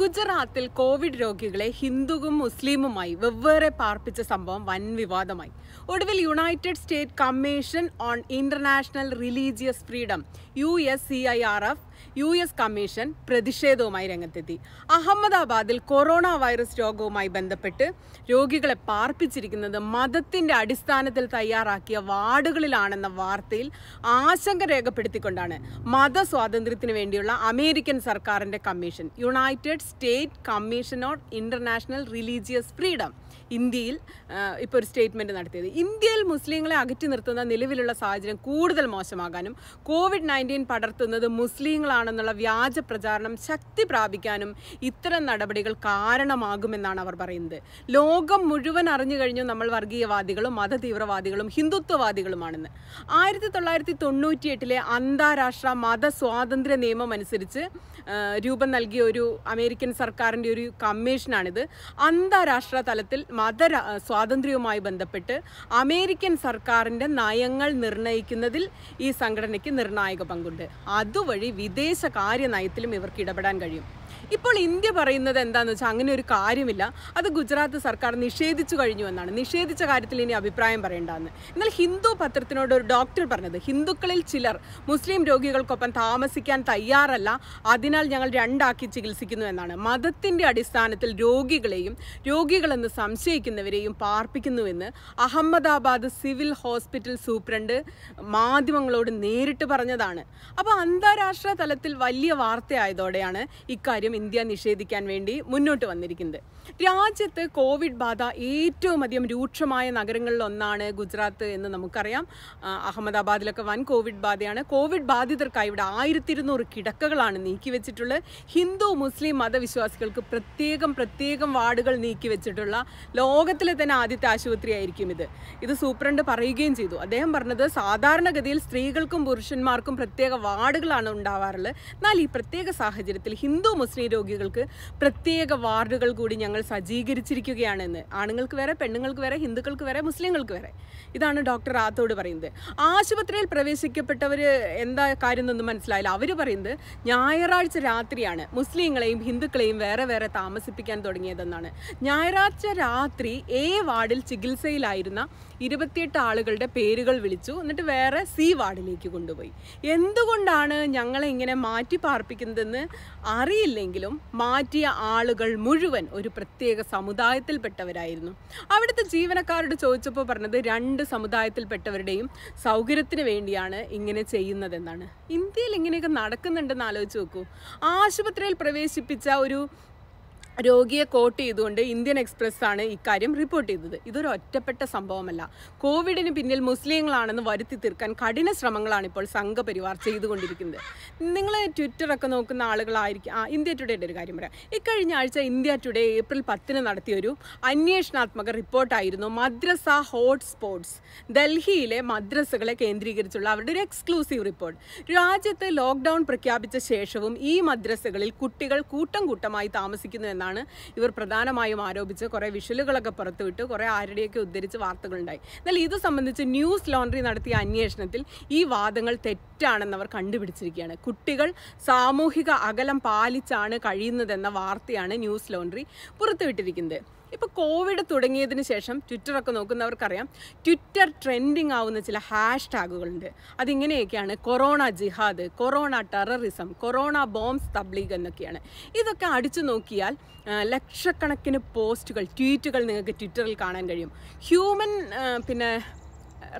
ഗുജറാത്തിൽ കോവിഡ് രോഗികളെ ഹിന്ദുവും മുസ്ലിമുമായി വെവ്വേറെ പാർപ്പിച്ച സംഭവം വൻ വിവാദമായി ഒടുവിൽ united state commission on international religious freedom U S C I R F U S commission പ്രതിഷേധവുമായി രംഗത്തെത്തി അഹമ്മദാബാദിൽ കൊറോണ വൈറസ് രോഗവുമായി ബന്ധപ്പെട്ട് രോഗികളെ പാർപ്പിച്ചിരിക്കുന്നത് മതത്തിന്റെ അടിസ്ഥാനത്തിൽ തയ്യാറാക്കിയ വാർഡുകളിലാണെന്ന വാർത്തയിൽ ആശങ്ക രേഖപ്പെടുത്തിക്കൊണ്ടാണ് മതസ്വാതന്ത്ര്യത്തിന് വേണ്ടിയുള്ള അമേരിക്കൻ സർക്കാരിന്റെ commission united state commission on international religious freedom ഇന്ത്യയിൽ ഇപ്പോൾ ഒരു സ്റ്റേറ്റ്മെൻറ്റ് നടത്തിയത് ഇന്ത്യയിൽ മുസ്ലിങ്ങളെ അകറ്റി നിർത്തുന്ന നിലവിലുള്ള സാഹചര്യം കൂടുതൽ മോശമാകാനും കോവിഡ് നയൻറ്റീൻ പടർത്തുന്നത് മുസ്ലിങ്ങളാണെന്നുള്ള വ്യാജ പ്രചാരണം ശക്തി പ്രാപിക്കാനും ഇത്തരം നടപടികൾ കാരണമാകുമെന്നാണ് അവർ പറയുന്നത് ലോകം മുഴുവൻ അറിഞ്ഞു കഴിഞ്ഞു നമ്മൾ വർഗീയവാദികളും മതതീവ്രവാദികളും ഹിന്ദുത്വവാദികളുമാണെന്ന് ആയിരത്തി തൊള്ളായിരത്തി തൊണ്ണൂറ്റി എട്ടിലെ അന്താരാഷ്ട്ര മതസ്വാതന്ത്ര്യ നിയമം അനുസരിച്ച് രൂപം നൽകിയ ഒരു അമേരിക്ക അമേരിക്കൻ സർക്കാരിൻ്റെ ഒരു കമ്മീഷനാണിത് അന്താരാഷ്ട്ര തലത്തിൽ മത സ്വാതന്ത്ര്യവുമായി ബന്ധപ്പെട്ട് അമേരിക്കൻ സർക്കാരിൻ്റെ നയങ്ങൾ നിർണ്ണയിക്കുന്നതിൽ ഈ സംഘടനയ്ക്ക് നിർണായക പങ്കുണ്ട് അതുവഴി വിദേശകാര്യ നയത്തിലും ഇവർക്ക് ഇടപെടാൻ കഴിയും ഇപ്പോൾ ഇന്ത്യ പറയുന്നത് എന്താന്ന് വെച്ചാൽ അങ്ങനെ ഒരു കാര്യമില്ല അത് ഗുജറാത്ത് സർക്കാർ നിഷേധിച്ചു കഴിഞ്ഞു എന്നാണ് നിഷേധിച്ച കാര്യത്തിൽ ഇനി അഭിപ്രായം പറയേണ്ടതെന്ന് എന്നാൽ ഹിന്ദു പത്രത്തിനോട് ഒരു ഡോക്ടർ പറഞ്ഞത് ഹിന്ദുക്കളിൽ ചിലർ മുസ്ലിം രോഗികൾക്കൊപ്പം താമസിക്കാൻ തയ്യാറല്ല അതിനാൽ ഞങ്ങൾ രണ്ടാക്കി ചികിത്സിക്കുന്നു എന്നാണ് മതത്തിൻ്റെ അടിസ്ഥാനത്തിൽ രോഗികളെയും രോഗികളെന്ന് സംശയിക്കുന്നവരെയും പാർപ്പിക്കുന്നുവെന്ന് അഹമ്മദാബാദ് സിവിൽ ഹോസ്പിറ്റൽ സൂപ്രണ്ട് മാധ്യമങ്ങളോട് നേരിട്ട് പറഞ്ഞതാണ് അപ്പോൾ അന്താരാഷ്ട്ര തലത്തിൽ വലിയ വാർത്തയായതോടെയാണ് ഇക്കാര്യം ഇന്ത്യ നിഷേധിക്കാൻ വേണ്ടി മുന്നോട്ട് വന്നിരിക്കുന്നത് രാജ്യത്ത് കോവിഡ് ബാധ ഏറ്റവും അധികം രൂക്ഷമായ നഗരങ്ങളിലൊന്നാണ് ഗുജറാത്ത് എന്ന് നമുക്കറിയാം അഹമ്മദാബാദിലൊക്കെ വൻ കോവിഡ് ബാധയാണ് കോവിഡ് ബാധിതർക്കായി ഇവിടെ ആയിരത്തി ഇരുന്നൂറ് കിടക്കകളാണ് നീക്കിവെച്ചിട്ടുള്ളത് ഹിന്ദു മുസ്ലിം മതവിശ്വാസികൾക്ക് പ്രത്യേകം പ്രത്യേകം വാർഡുകൾ നീക്കിവെച്ചിട്ടുള്ള ലോകത്തിലെ തന്നെ ആദ്യത്തെ ആശുപത്രിയായിരിക്കും ഇത് ഇത് സൂപ്രണ്ട് പറയുകയും ചെയ്തു അദ്ദേഹം പറഞ്ഞത് സാധാരണഗതിയിൽ സ്ത്രീകൾക്കും പുരുഷന്മാർക്കും പ്രത്യേക വാർഡുകളാണ് ഉണ്ടാവാറുള്ളത് എന്നാൽ ഈ പ്രത്യേക സാഹചര്യത്തിൽ ഹിന്ദു മുസ്ലിം സ്ത്രീ രോഗികൾക്ക് പ്രത്യേക വാർഡുകൾ കൂടി ഞങ്ങൾ സജ്ജീകരിച്ചിരിക്കുകയാണെന്ന് ആണുങ്ങൾക്ക് വരെ പെണ്ണുങ്ങൾക്ക് വരെ ഹിന്ദുക്കൾക്ക് വരെ മുസ്ലിങ്ങൾക്ക് വരെ ഇതാണ് ഡോക്ടർ റാത്തോട് പറയുന്നത് ആശുപത്രിയിൽ പ്രവേശിക്കപ്പെട്ടവർ എന്താ കാര്യം എന്നൊന്നും മനസ്സിലായില്ല അവർ പറയുന്നത് ഞായറാഴ്ച രാത്രിയാണ് മുസ്ലിങ്ങളെയും ഹിന്ദുക്കളെയും വേറെ വേറെ താമസിപ്പിക്കാൻ തുടങ്ങിയതെന്നാണ് ഞായറാഴ്ച രാത്രി എ വാർഡിൽ ചികിത്സയിലായിരുന്ന ഇരുപത്തിയെട്ട് ആളുകളുടെ പേരുകൾ വിളിച്ചു എന്നിട്ട് വേറെ സി വാർഡിലേക്ക് കൊണ്ടുപോയി എന്തുകൊണ്ടാണ് ഞങ്ങളെ ഇങ്ങനെ മാറ്റി പാർപ്പിക്കുന്നതെന്ന് അറിയില്ലെങ്കിൽ ഉണ്ടായിരുന്നെങ്കിലും മാറ്റിയ ആളുകൾ മുഴുവൻ ഒരു പ്രത്യേക സമുദായത്തിൽപ്പെട്ടവരായിരുന്നു അവിടുത്തെ ജീവനക്കാരോട് ചോദിച്ചപ്പോൾ പറഞ്ഞത് രണ്ട് സമുദായത്തിൽപ്പെട്ടവരുടെയും സൗകര്യത്തിന് വേണ്ടിയാണ് ഇങ്ങനെ ചെയ്യുന്നതെന്നാണ് ഇന്ത്യയിൽ ഇങ്ങനെയൊക്കെ നടക്കുന്നുണ്ടെന്ന് ആലോചിച്ച് നോക്കൂ ആശുപത്രിയിൽ പ്രവേശിപ്പിച്ച ഒരു രോഗിയെ കോട്ട് ചെയ്തുകൊണ്ട് ഇന്ത്യൻ എക്സ്പ്രസ് ആണ് ഇക്കാര്യം റിപ്പോർട്ട് ചെയ്തത് ഇതൊരു ഒറ്റപ്പെട്ട സംഭവമല്ല കോവിഡിന് പിന്നിൽ മുസ്ലിങ്ങളാണെന്ന് വരുത്തി തീർക്കാൻ കഠിന ശ്രമങ്ങളാണ് ഇപ്പോൾ സംഘപരിവാർ ചെയ്തുകൊണ്ടിരിക്കുന്നത് നിങ്ങൾ ട്വിറ്ററൊക്കെ നോക്കുന്ന ആളുകളായിരിക്കും ആ ഇന്ത്യ ടുഡേയുടെ ഒരു കാര്യം പറയാം ഇക്കഴിഞ്ഞ ആഴ്ച ഇന്ത്യ ടുഡേ ഏപ്രിൽ പത്തിന് നടത്തിയൊരു അന്വേഷണാത്മക റിപ്പോർട്ടായിരുന്നു മദ്രസ ഹോട്ട് ഡൽഹിയിലെ മദ്രസകളെ കേന്ദ്രീകരിച്ചുള്ള അവരുടെ ഒരു എക്സ്ക്ലൂസീവ് റിപ്പോർട്ട് രാജ്യത്ത് ലോക്ക്ഡൗൺ പ്രഖ്യാപിച്ച ശേഷവും ഈ മദ്രസകളിൽ കുട്ടികൾ കൂട്ടം കൂട്ടമായി താമസിക്കുന്നു എന്ന എന്നാണ് ഇവർ പ്രധാനമായും ആരോപിച്ച് കുറേ വിഷലുകളൊക്കെ പുറത്തുവിട്ട് കുറേ ആരുടെയൊക്കെ ഉദ്ധരിച്ച് വാർത്തകളുണ്ടായി എന്നാൽ ഇത് സംബന്ധിച്ച് ന്യൂസ് ലോണ്ടറി നടത്തിയ അന്വേഷണത്തിൽ ഈ വാദങ്ങൾ തെറ്റാണെന്ന് അവർ കണ്ടുപിടിച്ചിരിക്കുകയാണ് കുട്ടികൾ സാമൂഹിക അകലം പാലിച്ചാണ് കഴിയുന്നതെന്ന വാർത്തയാണ് ന്യൂസ് ലോണ്ടറി പുറത്തുവിട്ടിരിക്കുന്നത് ഇപ്പോൾ കോവിഡ് തുടങ്ങിയതിന് ശേഷം ട്വിറ്ററൊക്കെ നോക്കുന്നവർക്കറിയാം ട്വിറ്റർ ട്രെൻഡിങ് ആവുന്ന ചില ഹാഷ് ടാഗുകളുണ്ട് അതിങ്ങനെയൊക്കെയാണ് കൊറോണ ജിഹാദ് corona terrorism corona bombs Tabligh എന്നൊക്കെയാണ് ഇതൊക്കെ അടിച്ചു നോക്കിയാൽ ലക്ഷക്കണക്കിന് പോസ്റ്റുകൾ ട്വീറ്റുകൾ നിങ്ങൾക്ക് ട്വിറ്ററിൽ കാണാൻ കഴിയും ഹ്യൂമൻ പിന്നെ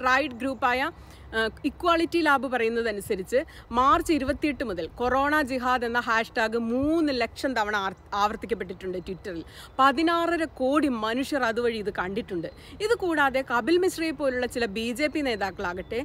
റൈഡ് ഗ്രൂപ്പായ ഇക്വാളിറ്റി ലാബ് പറയുന്നതനുസരിച്ച് മാർച്ച് ഇരുപത്തിയെട്ട് മുതൽ കൊറോണ ജിഹാദ് എന്ന ഹാഷ്ടാഗ് മൂന്ന് ലക്ഷം തവണ ആവർത്തിക്കപ്പെട്ടിട്ടുണ്ട് ട്വിറ്ററിൽ പതിനാറര കോടി മനുഷ്യർ അതുവഴി ഇത് കണ്ടിട്ടുണ്ട് ഇത് കൂടാതെ കപിൽ മിശ്രയെ പോലുള്ള ചില ബി ജെ പി നേതാക്കളാകട്ടെ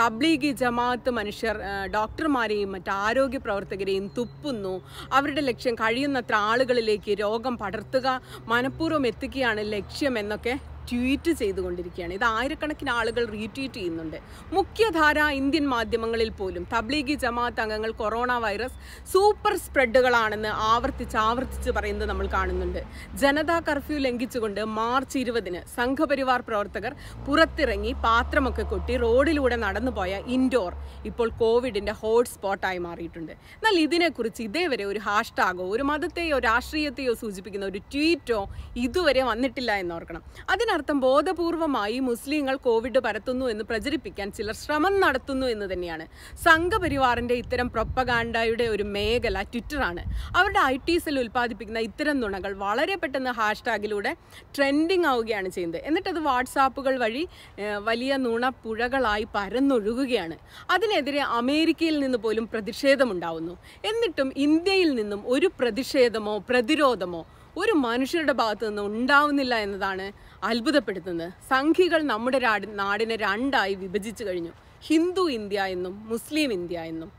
തബ്ലീഗി ജമാഅത്ത് മനുഷ്യർ ഡോക്ടർമാരെയും മറ്റ് ആരോഗ്യ പ്രവർത്തകരെയും തുപ്പുന്നു അവരുടെ ലക്ഷ്യം കഴിയുന്നത്ര ആളുകളിലേക്ക് രോഗം പടർത്തുക മനഃപൂർവ്വം എത്തിക്കുകയാണ് ലക്ഷ്യമെന്നൊക്കെ ട്വീറ്റ് ചെയ്തുകൊണ്ടിരിക്കുകയാണ് ഇത് ആയിരക്കണക്കിന് ആളുകൾ റീട്വീറ്റ് ചെയ്യുന്നുണ്ട് മുഖ്യധാര ഇന്ത്യൻ മാധ്യമങ്ങളിൽ പോലും തബ്ലീഗി ജമാഅത്ത് അംഗങ്ങൾ കൊറോണ വൈറസ് സൂപ്പർ സ്പ്രെഡുകളാണെന്ന് ആവർത്തിച്ച് ആവർത്തിച്ച് പറയുന്നത് നമ്മൾ കാണുന്നുണ്ട് ജനതാ കർഫ്യൂ ലംഘിച്ചുകൊണ്ട് മാർച്ച് ഇരുപതിന് സംഘപരിവാർ പ്രവർത്തകർ പുറത്തിറങ്ങി പാത്രമൊക്കെ കൊട്ടി റോഡിലൂടെ നടന്നുപോയ ഇൻഡോർ ഇപ്പോൾ കോവിഡിന്റെ ഹോട്ട്സ്പോട്ടായി മാറിയിട്ടുണ്ട് എന്നാൽ ഇതിനെക്കുറിച്ച് ഇതേവരെ ഒരു ഹാഷ്ടാഗോ ഒരു മതത്തെയോ രാഷ്ട്രീയത്തെയോ സൂചിപ്പിക്കുന്ന ഒരു ട്വീറ്റോ ഇതുവരെ വന്നിട്ടില്ല എന്നോർക്കണം അതിനർത്ഥം ബോധപൂർവമായി മുസ്ലിങ്ങൾ കോവിഡ് പരത്തുന്നു എന്ന് പ്രചരിപ്പിക്കാൻ ചിലർ ശ്രമം നടത്തുന്നു എന്ന് തന്നെയാണ് സംഘപരിവാറിൻ്റെ ഇത്തരം പ്രൊപ്പഗാൻഡയുടെ ഒരു മേഖല ട്വിറ്ററാണ് അവരുടെ ഐ ടി സെൽ ഉൽപ്പാദിപ്പിക്കുന്ന ഇത്തരം നുണകൾ വളരെ പെട്ടെന്ന് ഹാഷ്ടാഗിലൂടെ ട്രെൻഡിങ് ആവുകയാണ് ചെയ്യുന്നത് എന്നിട്ടത് വാട്സാപ്പുകൾ വഴി വലിയ നുണ പുഴകളായി പരന്നൊഴുകുകയാണ് അതിനെതിരെ അമേരിക്കയിൽ നിന്ന് പോലും പ്രതിഷേധമുണ്ടാവുന്നു എന്നിട്ടും ഇന്ത്യയിൽ നിന്നും ഒരു പ്രതിഷേധമോ പ്രതിരോധമോ ഒരു മനുഷ്യരുടെ ഭാഗത്തു നിന്ന് ഉണ്ടാവുന്നില്ല എന്നതാണ് അത്ഭുതപ്പെടുത്തുന്നത് സംഖികൾ നമ്മുടെ നാടിനെ രണ്ടായി വിഭജിച്ചു കഴിഞ്ഞു ഹിന്ദു ഇന്ത്യ എന്നും മുസ്ലിം ഇന്ത്യ എന്നും